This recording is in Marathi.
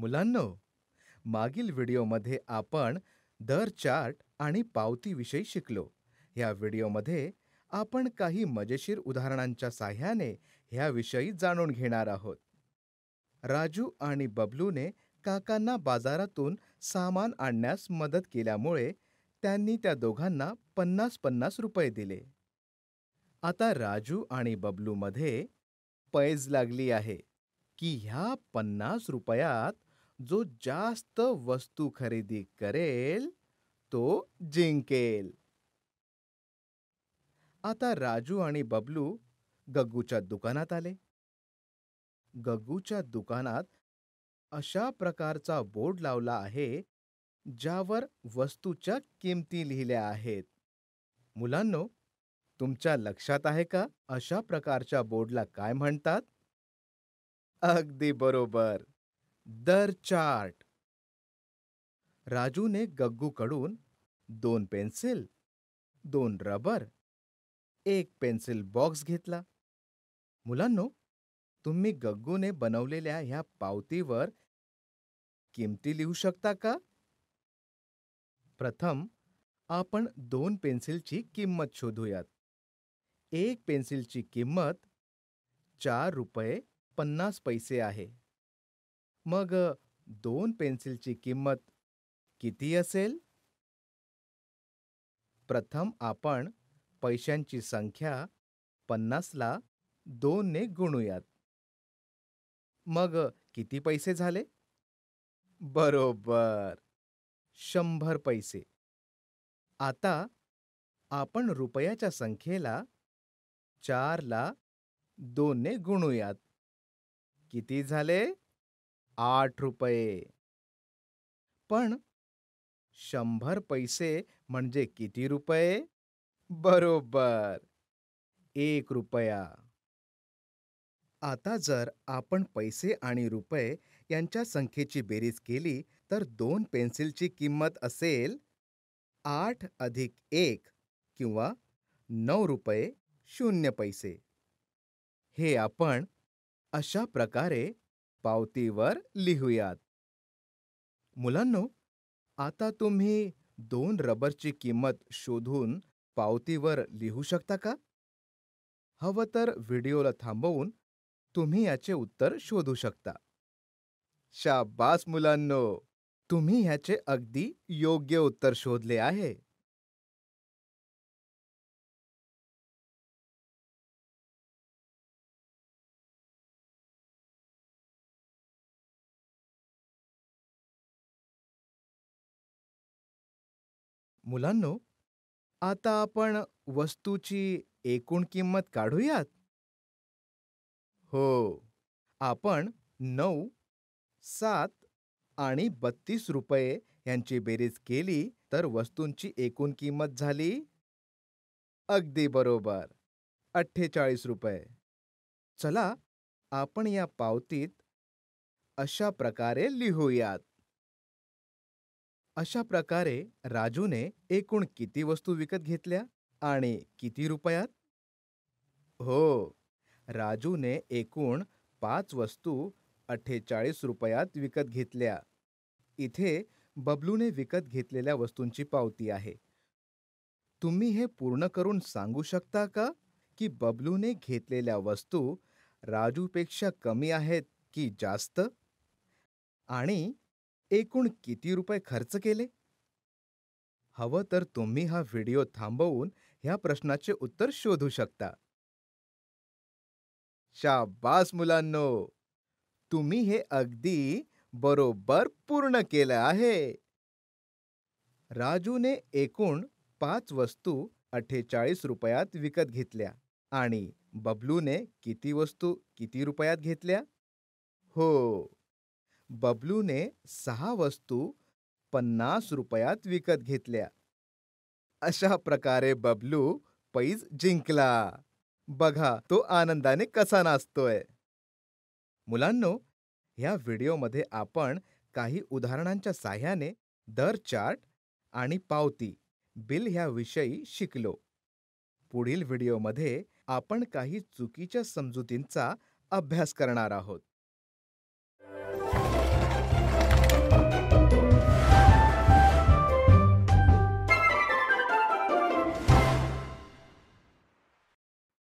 मुलांनो मागील व्हिडिओमध्ये आपण दर चार्ट आणि पावतीविषयी शिकलो ह्या व्हिडिओमध्ये आपण काही मजेशीर उदाहरणांच्या साह्याने ह्याविषयी जाणून घेणार आहोत राजू आणि बबलूने काकांना बाजारातून सामान आणण्यास मदत केल्यामुळे त्यांनी त्या दोघांना पन्नास पन्नास रुपये दिले आता राजू आणि बबलूमध्ये पैज लागली आहे की ह्या पन्नास रुपयात जो जास्त वस्तू खरेदी करेल तो जिंकेल आता राजू आणि बबलू गग्गूच्या दुकानात आले गग्गूच्या दुकानात अशा प्रकारचा बोर्ड लावला आहे ज्यावर वस्तूच्या किमती लिहिल्या आहेत मुलांनो तुमच्या लक्षात आहे का अशा प्रकारच्या बोर्डला काय म्हणतात अगदी बरोबर दर चार्ट राजूने गग्गूकडून दोन पेन्सिल दोन रबर एक पेन्सिल बॉक्स घेतला मुलांनो तुम्ही गग्गूने बनवलेल्या ह्या पावतीवर किमती लिहू शकता का प्रथम आपण दोन पेन्सिलची किंमत शोधूयात एक पेन्सिलची किंमत चार रुपये पन्नास पैसे आहे मग दोन पेन्सिलची किंमत किती असेल? प्रथम आपण पैशांची संख्या पन्नासला ला ने गुणूयात. मग किती पैसे झाले? बरोबर. शंभर पैसे. आता आपण रुपयाच्या संख्येला 4 ला ने गुणूयात. किती झाले? आठ रुपये पण शंभर पैसे म्हणजे किती रुपये बरोबर एक रुपया आता जर आपण पैसे आणि रुपये यांच्या संख्येची बेरीज केली तर दोन पेन्सिलची किंमत असेल आठ अधिक एक किंवा नऊ रुपये शून्य पैसे हे आपण अशा प्रकारे पावतीवर लिहूयात मुलांनो आता तुम्ही दोन रबरची किंमत शोधून पावतीवर लिहू शकता का हवं तर व्हिडिओला थांबवून तुम्ही याचे उत्तर शोधू शकता शाबास मुलांनो तुम्ही ह्याचे अगदी योग्य उत्तर शोधले आहे मुलांनो आता आपण वस्तूची एकूण किंमत काढूयात हो आपण नऊ सात आणि बत्तीस रुपये यांची बेरीज केली तर वस्तूंची एकूण किंमत झाली अगदी बरोबर अठ्ठेचाळीस रुपये चला आपण या पावतीत अशा प्रकारे लिहूयात अशा प्रकारे राजूने एकूण किती वस्तू विकत घेतल्या आणि किती रुपयात हो राजूने एकूण पाच वस्तू अठ्ठेचाळीस रुपयात विकत घेतल्या इथे बबलूने विकत घेतलेल्या वस्तूंची पावती आहे तुम्ही हे पूर्ण करून सांगू शकता का की बबलूने घेतलेल्या वस्तू राजूपेक्षा कमी आहेत की जास्त आणि एकूण किती रुपये खर्च केले हवं तर तुम्ही हा व्हिडिओ थांबवून ह्या प्रश्नाचे उत्तर शोधू शकता शाबास मुलांनो तुम्ही हे अगदी बरोबर पूर्ण केलं आहे राजूने एकूण पाच वस्तू अठ्ठेचाळीस रुपयात विकत घेतल्या आणि बबलूने किती वस्तू किती रुपयात घेतल्या हो बबलूने सहा वस्तू पन्नास रुपयात विकत घेतल्या अशा प्रकारे बबलू पैज जिंकला बघा तो आनंदाने कसा नाचतोय मुलांनो ह्या व्हिडिओमध्ये आपण काही उदाहरणांच्या साह्याने दर चार्ट आणि पावती बिल ह्याविषयी शिकलो पुढील व्हिडिओमध्ये आपण काही चुकीच्या समजुतींचा अभ्यास करणार आहोत